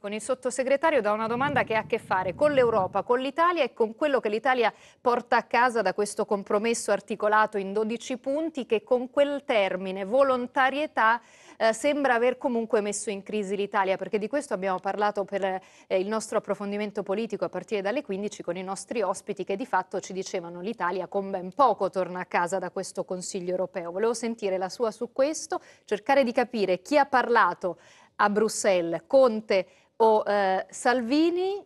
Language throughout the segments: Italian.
con il sottosegretario da una domanda che ha a che fare con l'Europa, con l'Italia e con quello che l'Italia porta a casa da questo compromesso articolato in 12 punti che con quel termine volontarietà eh, sembra aver comunque messo in crisi l'Italia, perché di questo abbiamo parlato per eh, il nostro approfondimento politico a partire dalle 15 con i nostri ospiti che di fatto ci dicevano l'Italia con ben poco torna a casa da questo Consiglio europeo. Volevo sentire la sua su questo, cercare di capire chi ha parlato a Bruxelles, Conte o eh, Salvini?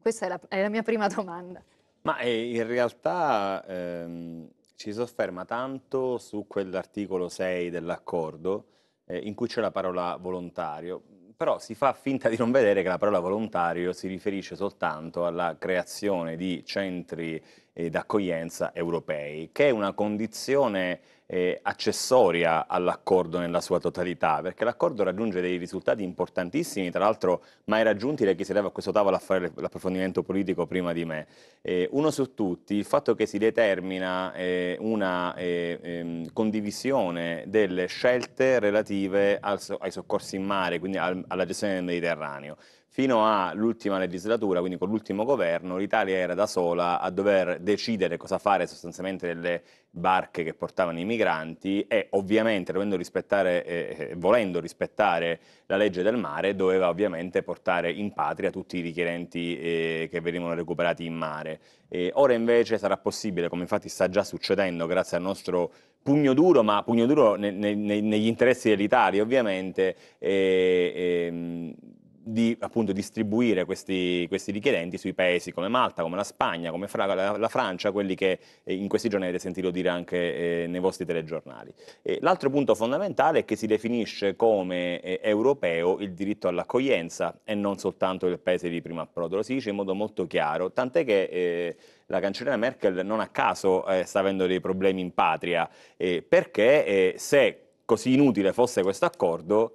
Questa è la, è la, mia prima domanda. Ma eh, in realtà ehm, ci sofferma tanto su quell'articolo 6 dell'accordo eh, in cui c'è la parola volontario, però si fa finta di non vedere che la parola volontario si riferisce soltanto alla creazione di centri ed accoglienza europei, che è una condizione eh, accessoria all'accordo nella sua totalità, perché l'accordo raggiunge dei risultati importantissimi, tra l'altro mai raggiunti da chi sedeva a questo tavolo a fare l'approfondimento politico prima di me. Eh, uno su tutti, il fatto che si determina eh, una eh, ehm, condivisione delle scelte relative al, ai soccorsi in mare, quindi al, alla gestione del Mediterraneo fino all'ultima legislatura, quindi con l'ultimo governo, l'Italia era da sola a dover decidere cosa fare sostanzialmente delle barche che portavano i migranti e ovviamente rispettare, eh, eh, volendo rispettare la legge del mare doveva ovviamente portare in patria tutti i richiedenti eh, che venivano recuperati in mare. E ora invece sarà possibile, come infatti sta già succedendo grazie al nostro pugno duro, ma pugno duro ne, ne, negli interessi dell'Italia ovviamente, eh, di appunto, distribuire questi, questi, richiedenti sui paesi come Malta, come la Spagna, come Fra- la, la, Francia, quelli che eh, in questi giorni avete sentito dire anche eh, nei vostri telegiornali. E l'altro punto fondamentale è che si definisce come eh, europeo il diritto all'accoglienza e non soltanto il paese di primo approdo, lo si dice in modo molto chiaro, tant'è che eh, la cancelliera Merkel non a caso eh, sta avendo dei problemi in patria, perché eh, se così inutile fosse questo accordo,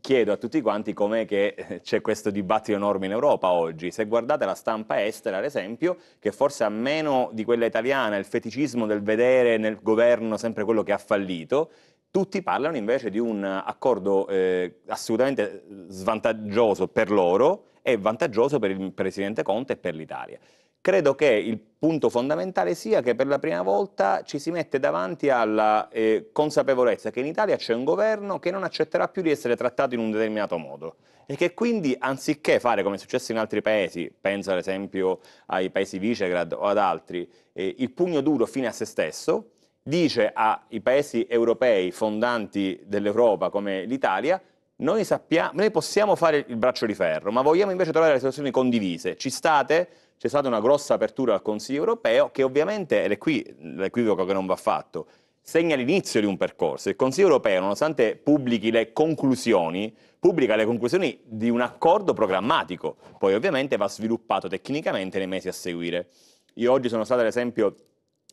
chiedo a tutti quanti com'è che eh, c'è questo dibattito enorme in Europa oggi. Se guardate la stampa estera, ad esempio, che forse ha meno di quella italiana il feticismo del vedere nel governo sempre quello che ha fallito, tutti parlano invece di un accordo eh, assolutamente svantaggioso per loro e vantaggioso per il presidente Conte e per l'Italia. Credo che il punto fondamentale sia che per la prima volta ci si mette davanti alla eh, consapevolezza che in Italia c'è un governo che non accetterà più di essere trattato in un determinato modo e che quindi anziché fare come è successo in altri paesi, penso ad esempio ai paesi Visegrad o ad altri, eh, il pugno duro fine a se stesso, dice ai paesi europei fondanti dell'Europa come l'Italia noi, sappiamo, noi possiamo fare il braccio di ferro, ma vogliamo invece trovare le soluzioni condivise. Ci state? C'è stata una grossa apertura al Consiglio europeo che ovviamente, ed è qui l'equivoco che non va fatto, segna l'inizio di un percorso. Il Consiglio europeo, nonostante pubblichi le conclusioni, pubblica le conclusioni di un accordo programmatico, poi ovviamente va sviluppato tecnicamente nei mesi a seguire. Io oggi sono stato ad esempio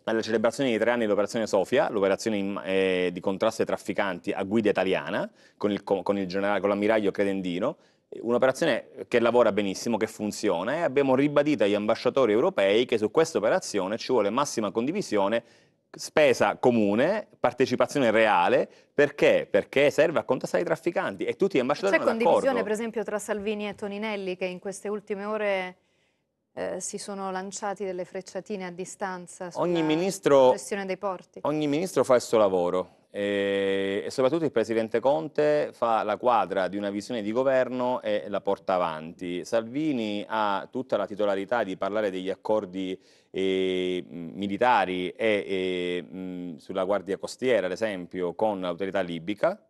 alla celebrazione dei tre anni dell'operazione Sofia, l'operazione eh, di contrasto ai trafficanti a guida italiana, con, il, con, il generale, con l'ammiraglio Credendino, eh, un'operazione che lavora benissimo, che funziona e abbiamo ribadito agli ambasciatori europei che su questa operazione ci vuole massima condivisione, spesa comune, partecipazione reale, perché? Perché serve a contrastare i trafficanti e tutti gli ambasciatori C'è condivisione per esempio tra Salvini e Toninelli che in queste ultime ore eh, si sono lanciati delle frecciatine a distanza sulla ministro, gestione dei porti. Ogni ministro fa il suo lavoro e, e, soprattutto il presidente Conte fa la quadra di una visione di governo e la porta avanti. Salvini ha tutta la titolarità di parlare degli accordi eh, militari e, eh, mh, sulla guardia costiera, ad esempio, con l'autorità libica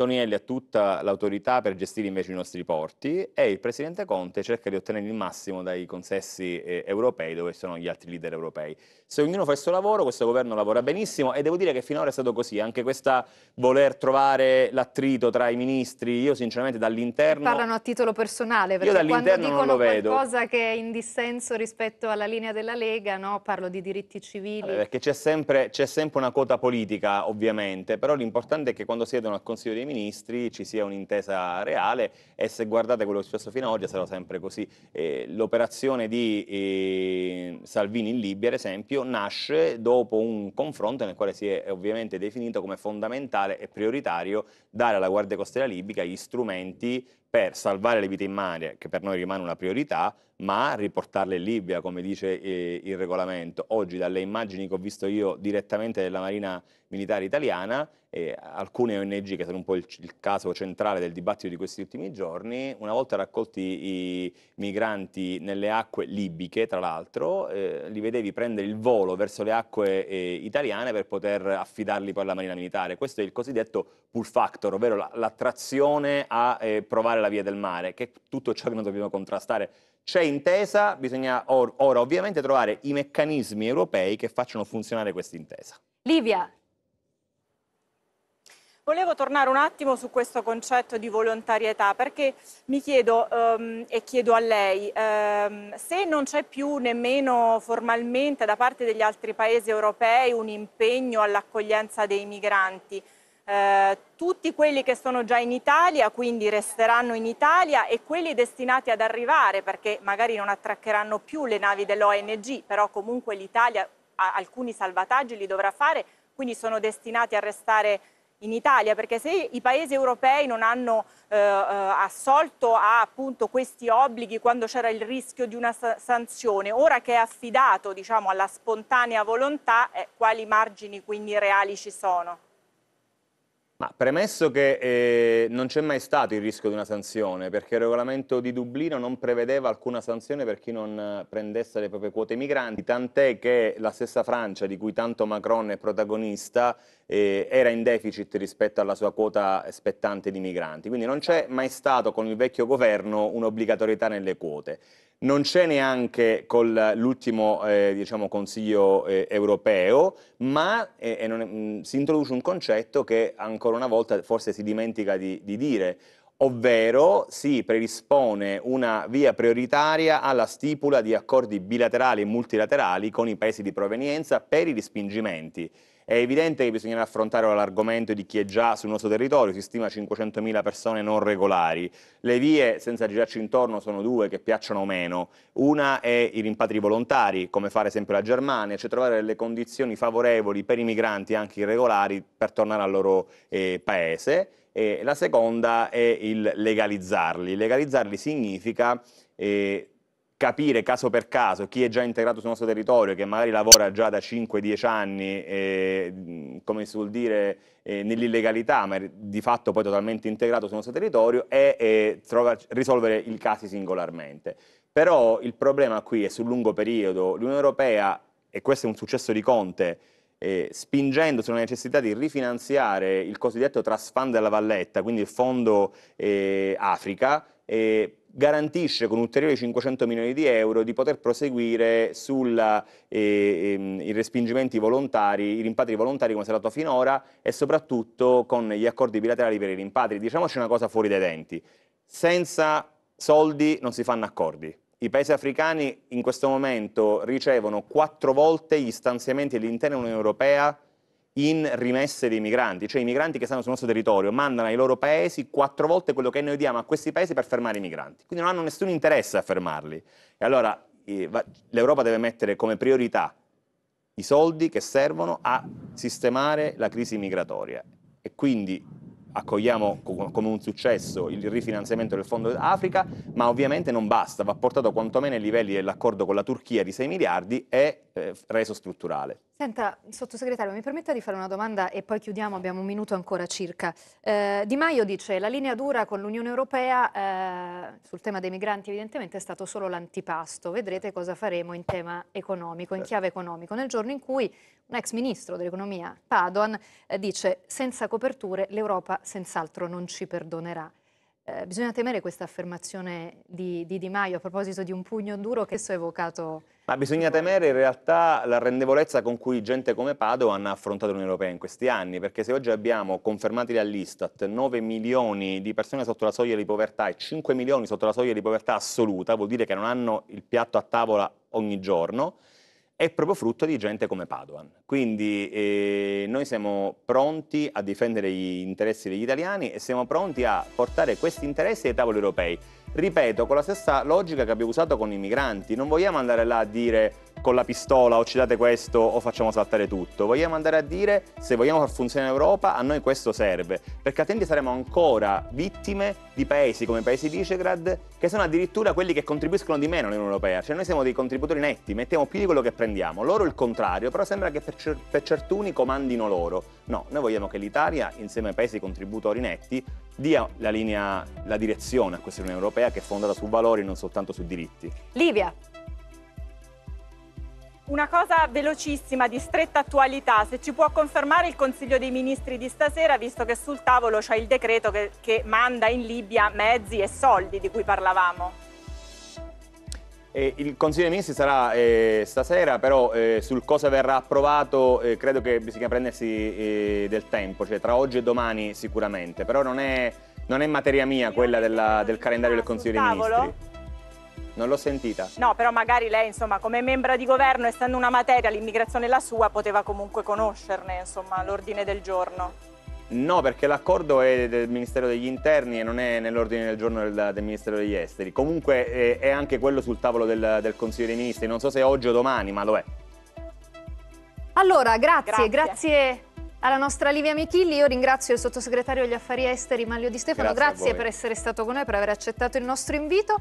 Tonielli ha tutta l'autorità per gestire invece i nostri porti e il Presidente Conte cerca di ottenere il massimo dai consessi eh, europei dove sono gli altri leader europei. Se ognuno fa il suo lavoro, questo governo lavora benissimo e devo dire che finora è stato così, anche questa voler trovare l'attrito tra i ministri, io sinceramente dall'interno... Parlano a titolo personale, perché io dall'interno quando dicono qualcosa che è in dissenso rispetto alla linea della Lega, no? parlo di diritti civili. Allora, perché c'è sempre, sempre, una quota politica ovviamente, però l'importante è che quando siedono al Consiglio dei Ministri Ministri ci sia un'intesa reale e se guardate quello che è successo fino ad oggi sarà sempre così. Eh, l'operazione di eh, Salvini in Libia, ad esempio, nasce dopo un confronto nel quale si è ovviamente definito come fondamentale e prioritario dare alla Guardia Costiera libica gli strumenti per salvare le vite in mare, che per noi rimane una priorità, ma riportarle in Libia, come dice eh, il regolamento. Oggi, dalle immagini che ho visto io direttamente della Marina Militare Italiana, eh, alcune ONG che sono un po' il, il, caso centrale del dibattito di questi ultimi giorni, una volta raccolti i migranti nelle acque libiche, tra l'altro, eh, li vedevi prendere il volo verso le acque eh, italiane per poter affidarli poi alla Marina Militare. Questo è il cosiddetto pull factor, ovvero l'attrazione la, a eh, provare la via del mare, che è tutto ciò che noi dobbiamo contrastare. C'è intesa, bisogna or, ora ovviamente trovare i meccanismi europei che facciano funzionare questa intesa. Livia, Volevo tornare un attimo su questo concetto di volontarietà perché mi chiedo um, e chiedo a lei um, se non c'è più nemmeno formalmente da parte degli altri paesi europei un impegno all'accoglienza dei migranti. Uh, tutti quelli che sono già in Italia, quindi resteranno in Italia e quelli destinati ad arrivare, perché magari non attraccheranno più le navi dell'ONG, però comunque l'Italia alcuni salvataggi li dovrà fare, quindi sono destinati a restare in Italia in Italia, perché se i paesi europei non hanno eh, eh, assolto a appunto, questi obblighi quando c'era il rischio di una sanzione, ora che è affidato diciamo, alla spontanea volontà, eh, quali margini quindi reali ci sono? Ma premesso che eh, non c'è mai stato il rischio di una sanzione, perché il regolamento di Dublino non prevedeva alcuna sanzione per chi non eh, prendesse le proprie quote migranti, tant'è che la stessa Francia, di cui tanto Macron è protagonista, eh, era in deficit rispetto alla sua quota spettante di migranti. Quindi non c'è mai stato con il vecchio governo un'obbligatorietà nelle quote. Non c'è neanche con l'ultimo eh, diciamo, Consiglio eh, europeo, ma eh, non, mh, mm, si introduce un concetto che ancora una volta forse si dimentica di, di dire, ovvero si predispone una via prioritaria alla stipula di accordi bilaterali e multilaterali con i paesi di provenienza per i rispingimenti. È evidente che bisognerà affrontare l'argomento di chi è già sul nostro territorio, si stima 500.000 persone non regolari. Le vie, senza girarci intorno, sono due che piacciono o meno. Una è i rimpatri volontari, come fa ad esempio la Germania, cioè trovare delle condizioni favorevoli per i migranti, anche irregolari, per tornare al loro eh, paese. E la seconda è il legalizzarli. Legalizzarli significa... Eh, capire caso per caso chi è già integrato sul nostro territorio, che magari lavora già da 5-10 anni, eh, come si vuol dire, eh, nell'illegalità, ma di fatto poi totalmente integrato sul nostro territorio, e eh, trova, risolvere i casi singolarmente. Però il problema qui è sul lungo periodo. L'Unione Europea, e questo è un successo di Conte, eh, spingendo sulla necessità di rifinanziare il cosiddetto Trust Fund della Valletta, quindi il Fondo eh, Africa, eh, garantisce con ulteriori 500 milioni di euro di poter proseguire sui eh, ehm, respingimenti volontari, i rimpatri volontari come si è dato finora e soprattutto con gli accordi bilaterali per i rimpatri. Diciamoci una cosa fuori dai denti, senza soldi non si fanno accordi. I paesi africani in questo momento ricevono quattro volte gli stanziamenti dell'intera Unione Europea in rimesse dei migranti, cioè i migranti che stanno sul nostro territorio mandano ai loro paesi quattro volte quello che noi diamo a questi paesi per fermare i migranti, quindi non hanno nessun interesse a fermarli. E allora eh, l'Europa deve mettere come priorità i soldi che servono a sistemare la crisi migratoria e quindi accogliamo come un successo il rifinanziamento del Fondo Africa, ma ovviamente non basta, va portato quantomeno ai livelli dell'accordo con la Turchia di 6 miliardi e eh, reso strutturale. Senta, sottosegretario, mi permetta di fare una domanda e poi chiudiamo, abbiamo un minuto ancora circa. Eh, di Maio dice che la linea dura con l'Unione Europea eh, sul tema dei migranti evidentemente è stato solo l'antipasto, vedrete cosa faremo in tema economico, in certo. chiave economico, nel giorno in cui un ex ministro dell'economia, Padoan, eh, dice senza coperture l'Europa senz'altro non ci perdonerà. Eh, bisogna temere questa affermazione di, di, Di Maio a proposito di un pugno duro che adesso è evocato. Ma bisogna temere in realtà la rendevolezza con cui gente come Padovan ha affrontato l'Unione Europea in questi anni, perché se oggi abbiamo confermati dall'Istat 9 milioni di persone sotto la soglia di povertà e 5 milioni sotto la soglia di povertà assoluta, vuol dire che non hanno il piatto a tavola ogni giorno, è proprio frutto di gente come Padoan. Quindi eh, noi siamo pronti a difendere gli interessi degli italiani e siamo pronti a portare questi interessi ai tavoli europei. Ripeto, con la stessa logica che abbiamo usato con i migranti, non vogliamo andare là a dire con la pistola o ci date questo o facciamo saltare tutto. Vogliamo andare a dire se vogliamo far funzionare l'Europa a noi questo serve, perché altrimenti saremo ancora vittime di paesi come i paesi Visegrad che sono addirittura quelli che contribuiscono di meno all'Unione Europea, cioè noi siamo dei contributori netti, mettiamo più di quello che prendiamo, loro il contrario, però sembra che per, cer per certuni comandino loro. No, noi vogliamo che l'Italia insieme ai paesi contributori netti dia la linea, la direzione a questa Unione Europea che è fondata su valori e non soltanto su diritti. Livia, una cosa velocissima di stretta attualità, se ci può confermare il Consiglio dei Ministri di stasera, visto che sul tavolo c'è il decreto che, che manda in Libia mezzi e soldi di cui parlavamo. Eh, il Consiglio dei Ministri sarà eh, stasera, però eh, sul cosa verrà approvato eh, credo che bisogna prendersi eh, del tempo, cioè tra oggi e domani sicuramente, però non è, non è materia mia quella della, del calendario del Consiglio dei Ministri. Non l'ho sentita. No, però magari lei, insomma, come membra di governo, essendo una materia, l'immigrazione la sua, poteva comunque conoscerne, insomma, l'ordine del giorno. No, perché l'accordo è del Ministero degli Interni e non è nell'ordine del giorno del, del, Ministero degli Esteri. Comunque è, eh, è anche quello sul tavolo del, del, Consiglio dei Ministri. Non so se è oggi o domani, ma lo è. Allora, grazie, grazie, grazie alla nostra Livia Michilli. Io ringrazio il sottosegretario agli affari esteri Manlio Di Stefano. Grazie, grazie per essere stato con noi, per aver accettato il nostro invito.